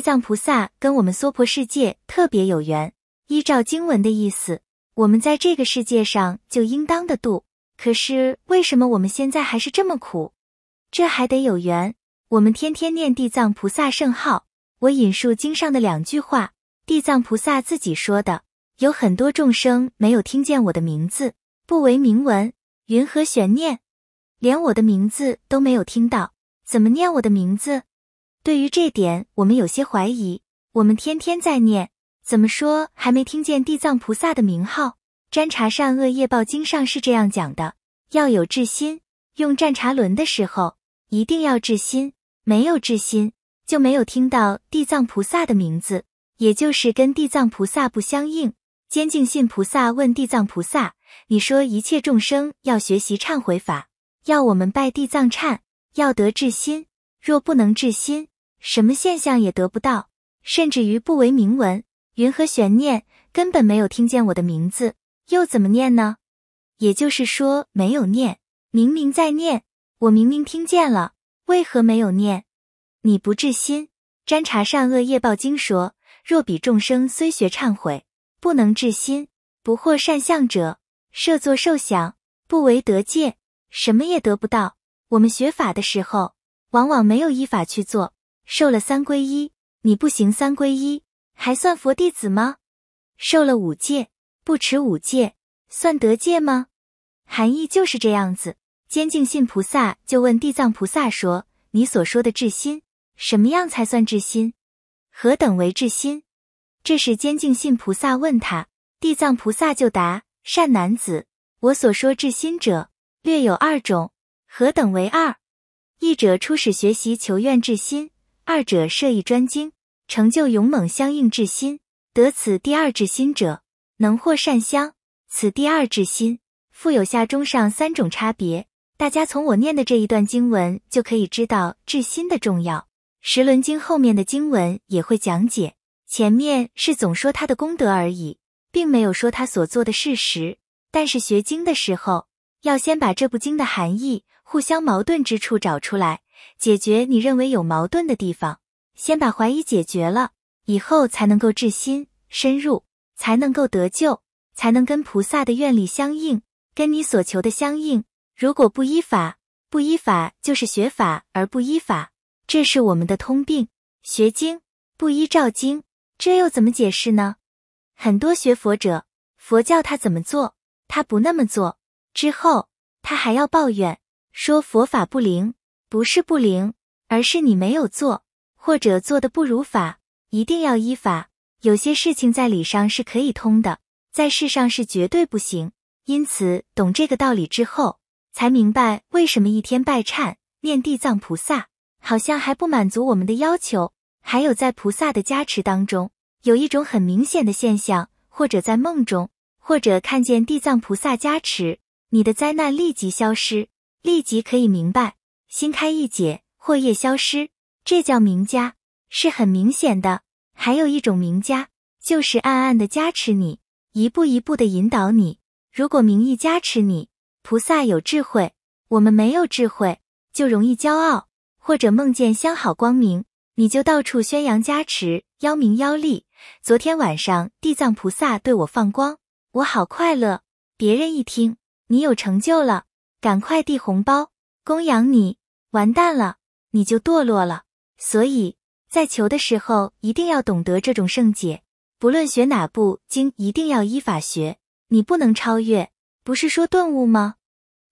地藏菩萨跟我们娑婆世界特别有缘。依照经文的意思，我们在这个世界上就应当的度。可是为什么我们现在还是这么苦？这还得有缘。我们天天念地藏菩萨圣号。我引述经上的两句话，地藏菩萨自己说的：有很多众生没有听见我的名字，不为名闻，云何悬念？连我的名字都没有听到，怎么念我的名字？对于这点，我们有些怀疑。我们天天在念，怎么说还没听见地藏菩萨的名号？《占察善恶业报经》上是这样讲的：要有至心，用占察轮的时候，一定要至心。没有至心，就没有听到地藏菩萨的名字，也就是跟地藏菩萨不相应。坚净信菩萨问地藏菩萨：“你说一切众生要学习忏悔法，要我们拜地藏忏，要得至心。若不能至心，什么现象也得不到，甚至于不为明文，云何悬念？根本没有听见我的名字，又怎么念呢？也就是说，没有念，明明在念，我明明听见了，为何没有念？你不至心，《沾茶善恶业报经》说，若彼众生虽学忏悔，不能至心，不获善相者，设作受想，不为得戒，什么也得不到。我们学法的时候，往往没有依法去做。受了三皈依，你不行三皈依，还算佛弟子吗？受了五戒，不持五戒，算得戒吗？含义就是这样子。监净信菩萨就问地藏菩萨说：“你所说的至心，什么样才算至心？何等为至心？”这是监净信菩萨问他，地藏菩萨就答：“善男子，我所说至心者，略有二种。何等为二？一者，初始学习求愿至心。”二者设一专精，成就勇猛相应至心，得此第二至心者，能获善相。此第二至心富有下中上三种差别。大家从我念的这一段经文就可以知道至心的重要。十轮经后面的经文也会讲解，前面是总说他的功德而已，并没有说他所做的事实。但是学经的时候，要先把这部经的含义、互相矛盾之处找出来。解决你认为有矛盾的地方，先把怀疑解决了，以后才能够治心深入，才能够得救，才能跟菩萨的愿力相应，跟你所求的相应。如果不依法，不依法就是学法而不依法，这是我们的通病。学经不依照经，这又怎么解释呢？很多学佛者，佛教他怎么做，他不那么做，之后他还要抱怨，说佛法不灵。不是不灵，而是你没有做，或者做的不如法。一定要依法。有些事情在理上是可以通的，在事上是绝对不行。因此，懂这个道理之后，才明白为什么一天拜忏、念地藏菩萨，好像还不满足我们的要求。还有，在菩萨的加持当中，有一种很明显的现象，或者在梦中，或者看见地藏菩萨加持，你的灾难立即消失，立即可以明白。新开一解或业消失，这叫明家，是很明显的。还有一种明家，就是暗暗的加持你，一步一步的引导你。如果名义加持你，菩萨有智慧，我们没有智慧，就容易骄傲，或者梦见相好光明，你就到处宣扬加持，妖名妖力。昨天晚上地藏菩萨对我放光，我好快乐。别人一听你有成就了，赶快递红包供养你。完蛋了，你就堕落了。所以在求的时候，一定要懂得这种圣解。不论学哪部经，一定要依法学，你不能超越。不是说顿悟吗？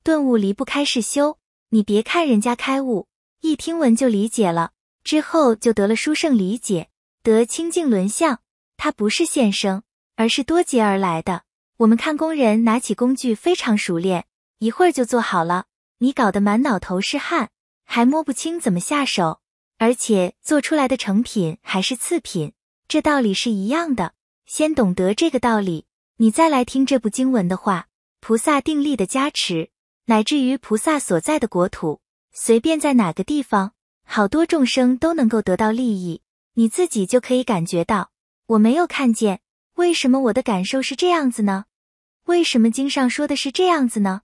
顿悟离不开是修。你别看人家开悟，一听闻就理解了，之后就得了书圣理解得清净轮相，它不是现生，而是多劫而来的。我们看工人拿起工具非常熟练，一会儿就做好了。你搞得满脑头是汗。还摸不清怎么下手，而且做出来的成品还是次品，这道理是一样的。先懂得这个道理，你再来听这部经文的话，菩萨定力的加持，乃至于菩萨所在的国土，随便在哪个地方，好多众生都能够得到利益。你自己就可以感觉到，我没有看见，为什么我的感受是这样子呢？为什么经上说的是这样子呢？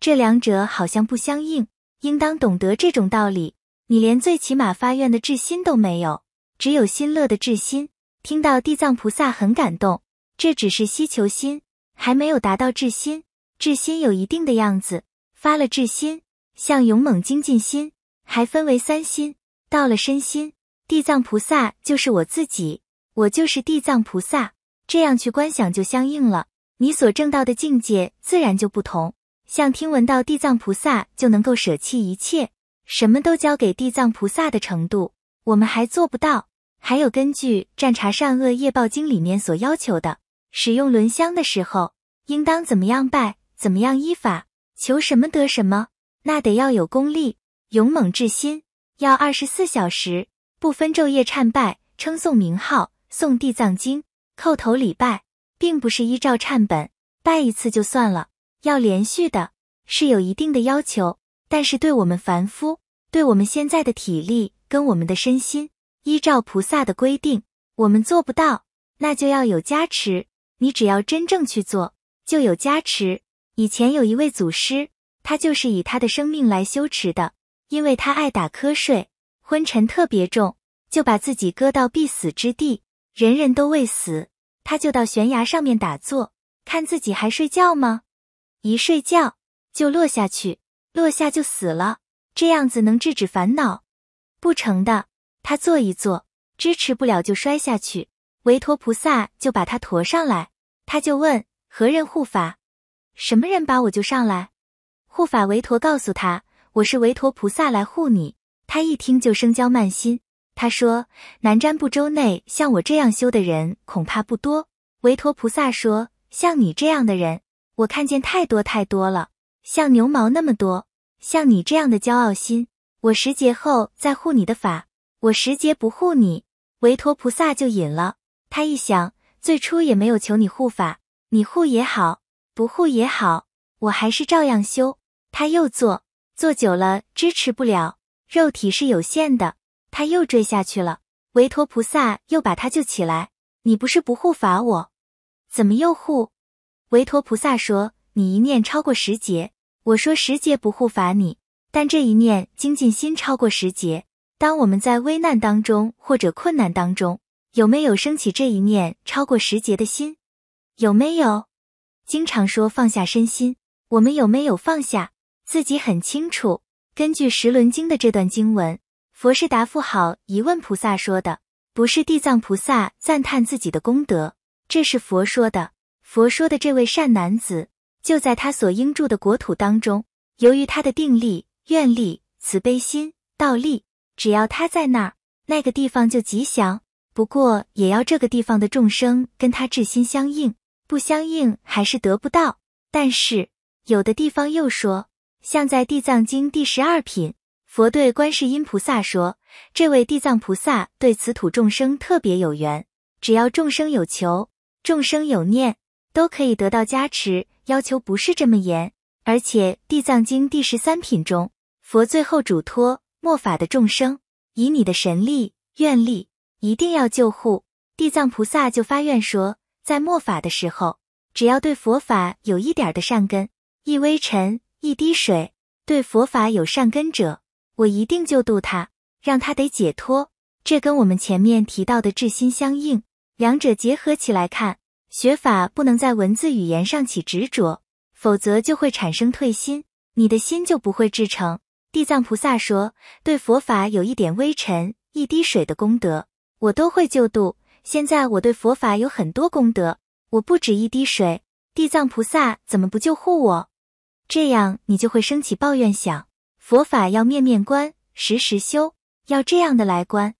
这两者好像不相应。应当懂得这种道理，你连最起码发愿的至心都没有，只有心乐的至心。听到地藏菩萨很感动，这只是希求心，还没有达到至心。至心有一定的样子，发了至心，像勇猛精进心，还分为三心。到了身心，地藏菩萨就是我自己，我就是地藏菩萨，这样去观想就相应了，你所证道的境界自然就不同。像听闻到地藏菩萨就能够舍弃一切，什么都交给地藏菩萨的程度，我们还做不到。还有根据《占察善恶业报经》里面所要求的，使用轮香的时候，应当怎么样拜，怎么样依法求什么得什么，那得要有功力，勇猛至心，要二十四小时不分昼夜忏拜，称颂名号，诵地藏经，叩头礼拜，并不是依照忏本拜一次就算了。要连续的，是有一定的要求，但是对我们凡夫，对我们现在的体力跟我们的身心，依照菩萨的规定，我们做不到，那就要有加持。你只要真正去做，就有加持。以前有一位祖师，他就是以他的生命来修持的，因为他爱打瞌睡，昏沉特别重，就把自己搁到必死之地，人人都未死，他就到悬崖上面打坐，看自己还睡觉吗？一睡觉就落下去，落下就死了，这样子能制止烦恼？不成的，他坐一坐，支持不了就摔下去。维陀菩萨就把他驮上来，他就问何人护法？什么人把我救上来？护法维陀告诉他，我是维陀菩萨来护你。他一听就生焦慢心，他说南瞻部洲内像我这样修的人恐怕不多。维陀菩萨说，像你这样的人。我看见太多太多了，像牛毛那么多，像你这样的骄傲心，我十劫后再护你的法，我十劫不护你，维陀菩萨就隐了。他一想，最初也没有求你护法，你护也好，不护也好，我还是照样修。他又坐，坐久了支持不了，肉体是有限的，他又坠下去了。维陀菩萨又把他救起来。你不是不护法我，怎么又护？维陀菩萨说：“你一念超过十劫，我说十劫不护法你。但这一念精进心超过十劫。当我们在危难当中或者困难当中，有没有升起这一念超过十劫的心？有没有？经常说放下身心，我们有没有放下？自己很清楚。根据《十轮经》的这段经文，佛是答复好疑问菩萨说的，不是地藏菩萨赞叹自己的功德，这是佛说的。”佛说的这位善男子就在他所应住的国土当中，由于他的定力、愿力、慈悲心、道力，只要他在那儿，那个地方就吉祥。不过也要这个地方的众生跟他至心相应，不相应还是得不到。但是有的地方又说，像在《地藏经》第十二品，佛对观世音菩萨说，这位地藏菩萨对此土众生特别有缘，只要众生有求，众生有念。都可以得到加持，要求不是这么严。而且《地藏经》第十三品中，佛最后嘱托末法的众生，以你的神力愿力，一定要救护。地藏菩萨就发愿说，在末法的时候，只要对佛法有一点的善根，一微尘、一滴水，对佛法有善根者，我一定救度他，让他得解脱。这跟我们前面提到的至心相应，两者结合起来看。学法不能在文字语言上起执着，否则就会产生退心，你的心就不会至诚。地藏菩萨说，对佛法有一点微尘、一滴水的功德，我都会救度。现在我对佛法有很多功德，我不止一滴水，地藏菩萨怎么不救护我？这样你就会升起抱怨想，佛法要面面观，时时修，要这样的来观。